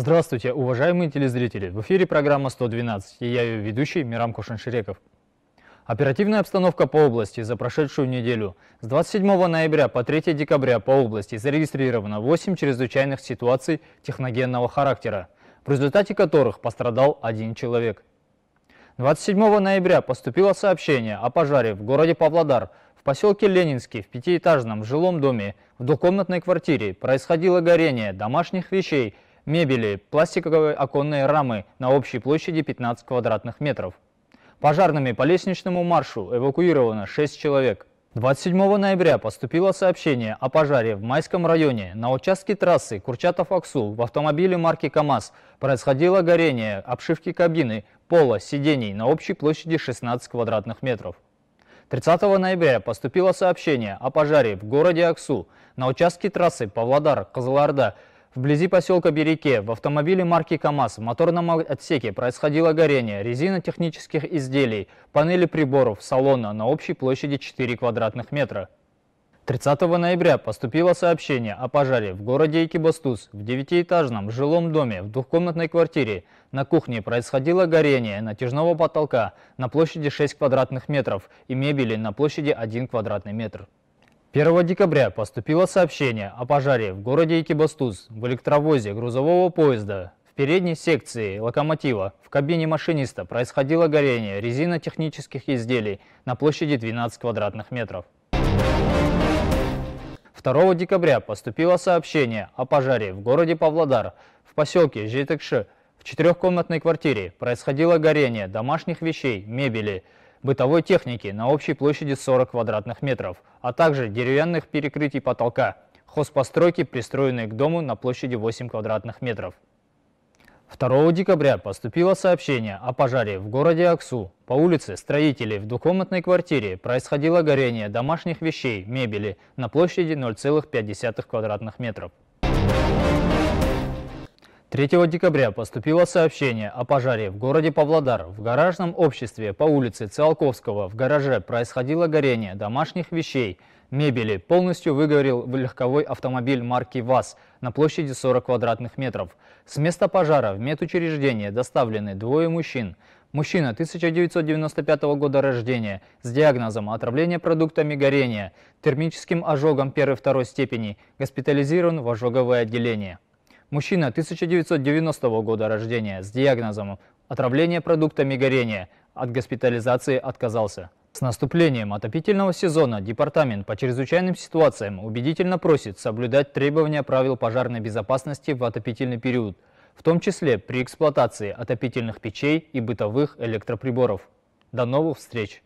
Здравствуйте, уважаемые телезрители! В эфире программа 112 и я ее ведущий Мирам Кушанширеков. Оперативная обстановка по области за прошедшую неделю. С 27 ноября по 3 декабря по области зарегистрировано 8 чрезвычайных ситуаций техногенного характера, в результате которых пострадал один человек. 27 ноября поступило сообщение о пожаре в городе Павлодар. В поселке Ленинский в пятиэтажном жилом доме в двухкомнатной квартире происходило горение домашних вещей – мебели, пластиковые оконные рамы на общей площади 15 квадратных метров. Пожарными по лестничному маршу эвакуировано 6 человек. 27 ноября поступило сообщение о пожаре в Майском районе. На участке трассы Курчатов-Аксу в автомобиле марки «КамАЗ» происходило горение обшивки кабины, пола, сидений на общей площади 16 квадратных метров. 30 ноября поступило сообщение о пожаре в городе Аксу на участке трассы павлодар казаларда Вблизи поселка Береке в автомобиле марки КАМАЗ в моторном отсеке происходило горение технических изделий, панели приборов, салона на общей площади 4 квадратных метра. 30 ноября поступило сообщение о пожаре в городе Экибастуз в девятиэтажном жилом доме в двухкомнатной квартире. На кухне происходило горение натяжного потолка на площади 6 квадратных метров и мебели на площади 1 квадратный метр. 1 декабря поступило сообщение о пожаре в городе Экибастуз в электровозе грузового поезда. В передней секции локомотива в кабине машиниста происходило горение резинотехнических изделий на площади 12 квадратных метров. 2 декабря поступило сообщение о пожаре в городе Павлодар в поселке Жетекши. В четырехкомнатной квартире происходило горение домашних вещей, мебели – бытовой техники на общей площади 40 квадратных метров, а также деревянных перекрытий потолка, хозпостройки, пристроенные к дому на площади 8 квадратных метров. 2 декабря поступило сообщение о пожаре в городе Аксу. По улице строителей в двухкомнатной квартире происходило горение домашних вещей, мебели на площади 0,5 квадратных метров. 3 декабря поступило сообщение о пожаре в городе Павлодар. В гаражном обществе по улице Циолковского в гараже происходило горение домашних вещей, мебели. Полностью выгорел легковой автомобиль марки ВАЗ на площади 40 квадратных метров. С места пожара в медучреждение доставлены двое мужчин. Мужчина 1995 года рождения с диагнозом отравления продуктами горения, термическим ожогом первой-второй степени, госпитализирован в ожоговое отделение. Мужчина 1990 года рождения с диагнозом отравление продуктами горения. От госпитализации отказался. С наступлением отопительного сезона Департамент по чрезвычайным ситуациям убедительно просит соблюдать требования правил пожарной безопасности в отопительный период, в том числе при эксплуатации отопительных печей и бытовых электроприборов. До новых встреч!